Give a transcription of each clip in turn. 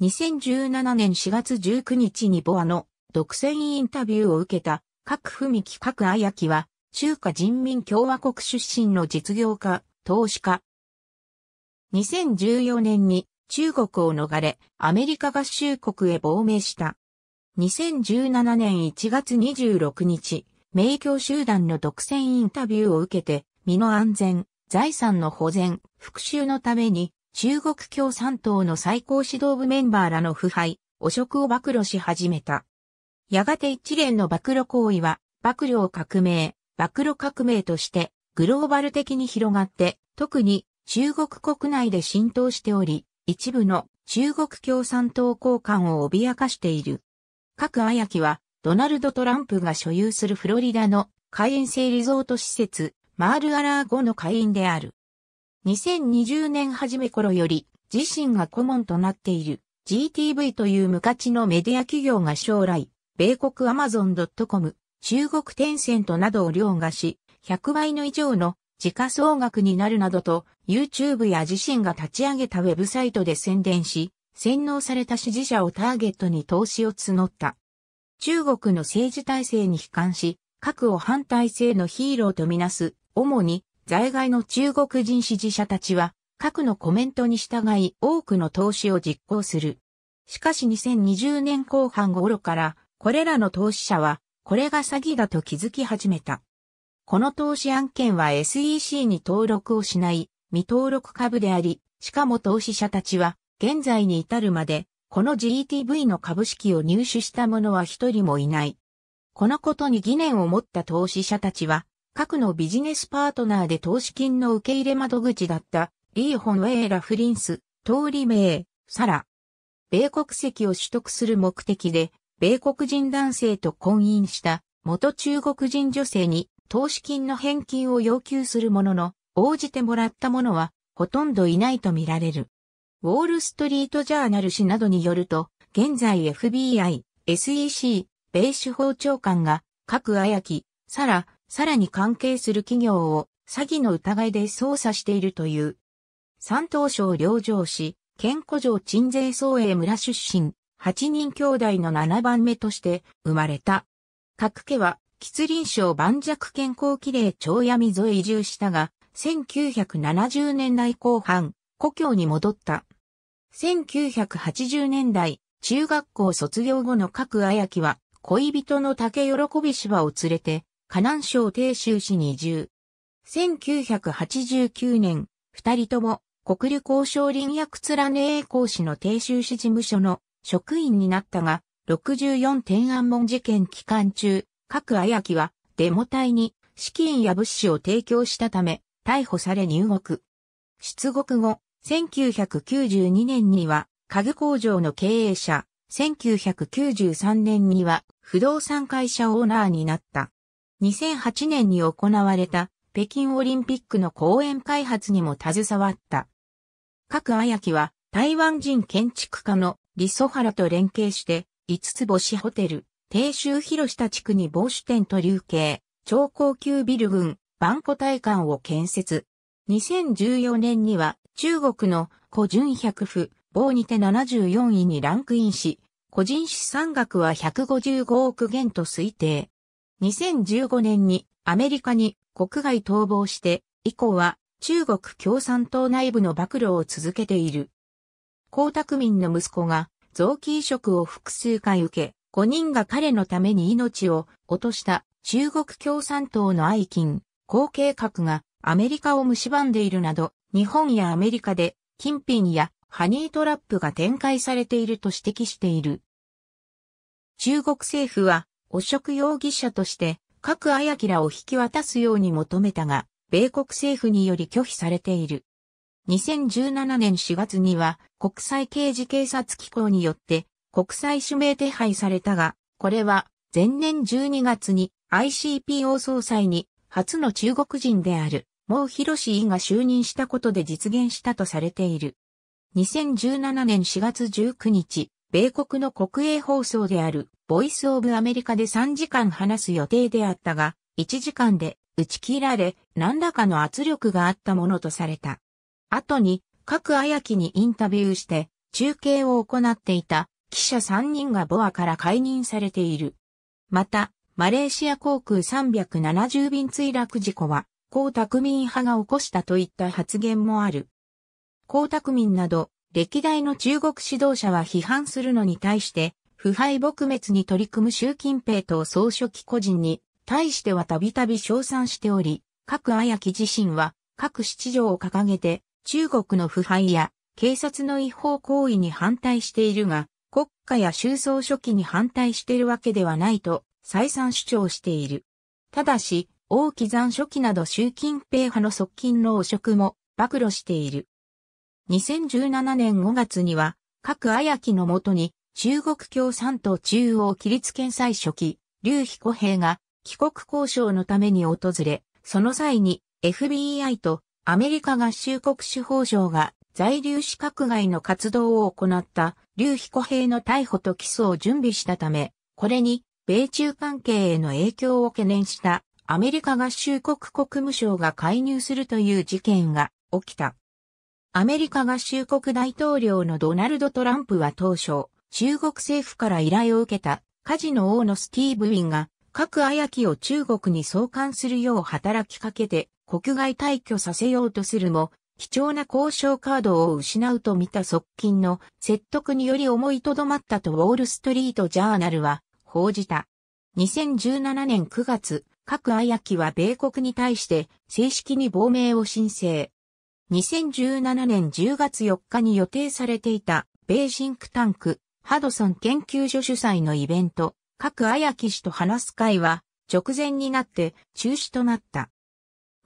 2017年4月19日にボアの独占インタビューを受けた、各文木各あやきは、中華人民共和国出身の実業家、投資家。2014年に中国を逃れ、アメリカ合衆国へ亡命した。2017年1月26日、名教集団の独占インタビューを受けて、身の安全、財産の保全、復讐のために、中国共産党の最高指導部メンバーらの腐敗、汚職を暴露し始めた。やがて一連の暴露行為は、暴露革命、暴露革命としてグローバル的に広がって、特に中国国内で浸透しており、一部の中国共産党高官を脅かしている。各あやきは、ドナルド・トランプが所有するフロリダの会員制リゾート施設、マール・アラーゴの会員である。2020年初め頃より自身が顧問となっている GTV という無価値のメディア企業が将来、米国 Amazon.com、中国テンセントなどを凌駕し、100倍の以上の時価総額になるなどと YouTube や自身が立ち上げたウェブサイトで宣伝し、洗脳された支持者をターゲットに投資を募った。中国の政治体制に悲観し、核を反体制のヒーローとみなす、主に在外の中国人支持者たちは、核のコメントに従い多くの投資を実行する。しかし2020年後半頃から、これらの投資者は、これが詐欺だと気づき始めた。この投資案件は SEC に登録をしない未登録株であり、しかも投資者たちは、現在に至るまで、この g t v の株式を入手した者は一人もいない。このことに疑念を持った投資者たちは、核のビジネスパートナーで投資金の受け入れ窓口だったリーホンウェイラ・フリンス、通り名、サラ。米国籍を取得する目的で、米国人男性と婚姻した元中国人女性に投資金の返金を要求するものの、応じてもらった者はほとんどいないとみられる。ウォール・ストリート・ジャーナル氏などによると、現在 FBI、SEC、米司法長官が、各あやき、サラ、さらに関係する企業を詐欺の疑いで捜査しているという。三等省領上市、健古城鎮西総営村出身、8人兄弟の7番目として生まれた。各家は、吉林省万弱健康綺麗長闇沿え移住したが、1970年代後半、故郷に戻った。1980年代、中学校卒業後の各綾木は、恋人の竹喜び芝を連れて、河南省鄭州市に移住。1989年、二人とも国旅交省林薬連栄公市の鄭州市事務所の職員になったが、64天安門事件期間中、各綾木はデモ隊に資金や物資を提供したため、逮捕され入国。出国後、1992年には家具工場の経営者、1993年には不動産会社オーナーになった。2008年に行われた北京オリンピックの公園開発にも携わった。各やきは台湾人建築家のリソハラと連携して5つ星ホテル、低州広下地区に防止店と流刑、超高級ビル群、万古大館を建設。2014年には中国の古純百府、棒にて74位にランクインし、個人資産額は155億元と推定。2015年にアメリカに国外逃亡して以降は中国共産党内部の暴露を続けている。江沢民の息子が臓器移植を複数回受け、5人が彼のために命を落とした中国共産党の愛金、後継画がアメリカを蝕んでいるなど、日本やアメリカで金品やハニートラップが展開されていると指摘している。中国政府は汚職容疑者として、各あやきらを引き渡すように求めたが、米国政府により拒否されている。2017年4月には、国際刑事警察機構によって、国際指名手配されたが、これは、前年12月に ICPO 総裁に、初の中国人である、毛博氏委が就任したことで実現したとされている。2017年4月19日、米国の国営放送である、ボイスオブアメリカで3時間話す予定であったが、1時間で打ち切られ、何らかの圧力があったものとされた。後に、各あやきにインタビューして、中継を行っていた記者3人がボアから解任されている。また、マレーシア航空370便墜落事故は、江沢民派が起こしたといった発言もある。江沢民など、歴代の中国指導者は批判するのに対して、腐敗撲滅に取り組む習近平と総書記個人に対してはたびたび称賛しており、各綾木自身は各七条を掲げて中国の腐敗や警察の違法行為に反対しているが、国家や州総書記に反対しているわけではないと再三主張している。ただし、王岐山書記など習近平派の側近の汚職も暴露している。2017年5月には、各あやきのもとに、中国共産党中央規律検査書記、劉彦兵が、帰国交渉のために訪れ、その際に、FBI とアメリカ合衆国司法省が在留資格外の活動を行った劉彦兵の逮捕と起訴を準備したため、これに米中関係への影響を懸念したアメリカ合衆国国務省が介入するという事件が起きた。アメリカ合衆国大統領のドナルド・トランプは当初、中国政府から依頼を受けた、カジノ王のスティーブ・ウィンが、各あやきを中国に送還するよう働きかけて、国外退去させようとするも、貴重な交渉カードを失うと見た側近の説得により思いとどまったとウォールストリートジャーナルは報じた。2017年9月、各あやきは米国に対して正式に亡命を申請。2017年10月4日に予定されていた、米シンクタンク、ハドソン研究所主催のイベント、各や木氏と話す会は、直前になって中止となった。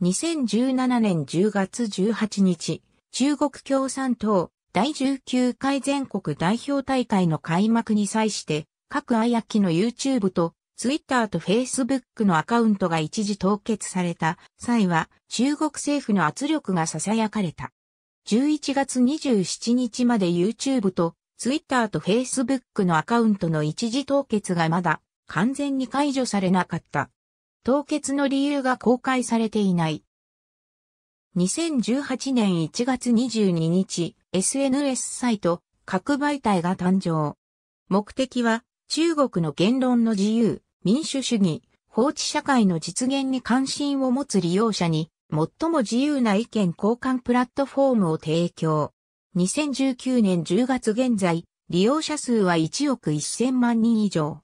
2017年10月18日、中国共産党第19回全国代表大会の開幕に際して、各や木の YouTube とツイッターとフェイスブックのアカウントが一時凍結された際は中国政府の圧力が囁かれた。11月27日まで YouTube とツイッターとフェイスブックのアカウントの一時凍結がまだ完全に解除されなかった。凍結の理由が公開されていない。2018年1月22日、SNS サイト、各媒体が誕生。目的は、中国の言論の自由、民主主義、法治社会の実現に関心を持つ利用者に、最も自由な意見交換プラットフォームを提供。2019年10月現在、利用者数は1億1000万人以上。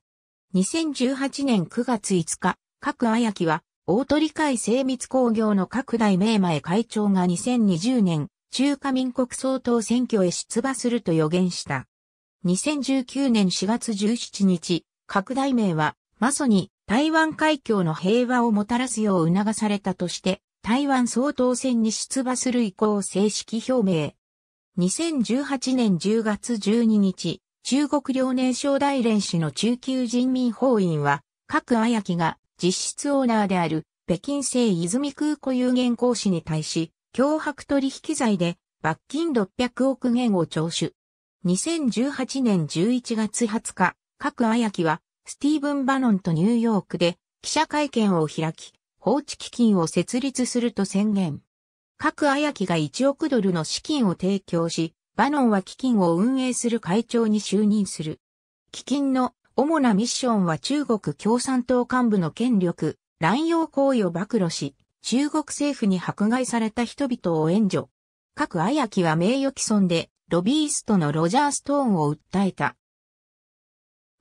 2018年9月5日、各あやきは、大鳥会精密工業の各大名前会長が2020年、中華民国総統選挙へ出馬すると予言した。2019年4月17日、各大名は、マソに台湾海峡の平和をもたらすよう促されたとして、台湾総統選に出馬する意向を正式表明。2018年10月12日、中国遼寧省大連市の中級人民法院は、各綾木が実質オーナーである北京製泉空港有限公司に対し、脅迫取引罪で罰金600億元を徴収。2018年11月20日、各綾木はスティーブン・バノンとニューヨークで記者会見を開き、放置基金を設立すると宣言。各やきが1億ドルの資金を提供し、バノンは基金を運営する会長に就任する。基金の主なミッションは中国共産党幹部の権力、乱用行為を暴露し、中国政府に迫害された人々を援助。各やきは名誉毀損で、ロビーストのロジャー・ストーンを訴えた。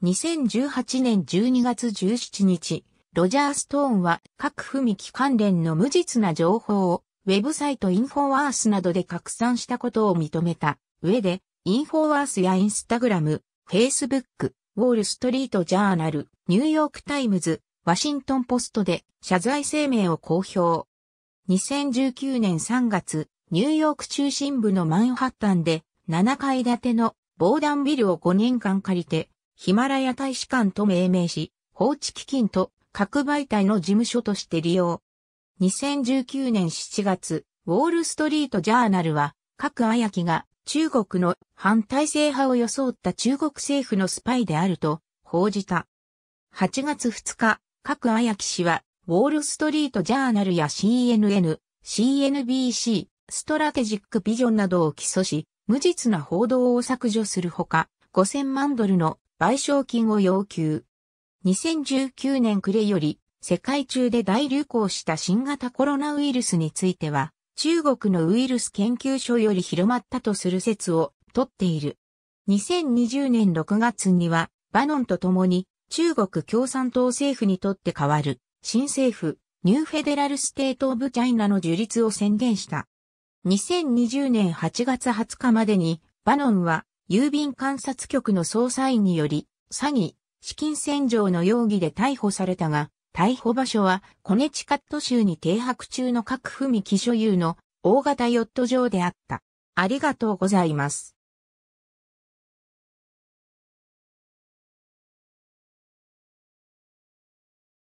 2018年12月17日、ロジャー・ストーンは各踏機関連の無実な情報をウェブサイトインフォワースなどで拡散したことを認めた上で、インフォワースやインスタグラム、フェイスブック、ウォールストリートジャーナル、ニューヨークタイムズ、ワシントンポストで謝罪声明を公表。2019年3月、ニューヨーク中心部のマンハッタンで7階建ての防弾ビルを5年間借りてヒマラヤ大使館と命名し、放置基金と各媒体の事務所として利用。2019年7月、ウォールストリートジャーナルは、各ヤキが中国の反体制派を装った中国政府のスパイであると報じた。8月2日、各ヤキ氏は、ウォールストリートジャーナルや CNN、CNBC、ストラテジックビジョンなどを起訴し、無実な報道を削除するほか、5000万ドルの賠償金を要求。2019年暮れより、世界中で大流行した新型コロナウイルスについては、中国のウイルス研究所より広まったとする説をとっている。2020年6月には、バノンと共に中国共産党政府にとって変わる新政府、ニューフェデラルステート・オブ・チャイナの樹立を宣言した。2020年8月20日までに、バノンは郵便観察局の捜査員により、詐欺、資金洗浄の容疑で逮捕されたが、逮捕場所はコネチカット州に停泊中の各踏機所有の大型ヨット場であった。ありがとうございます。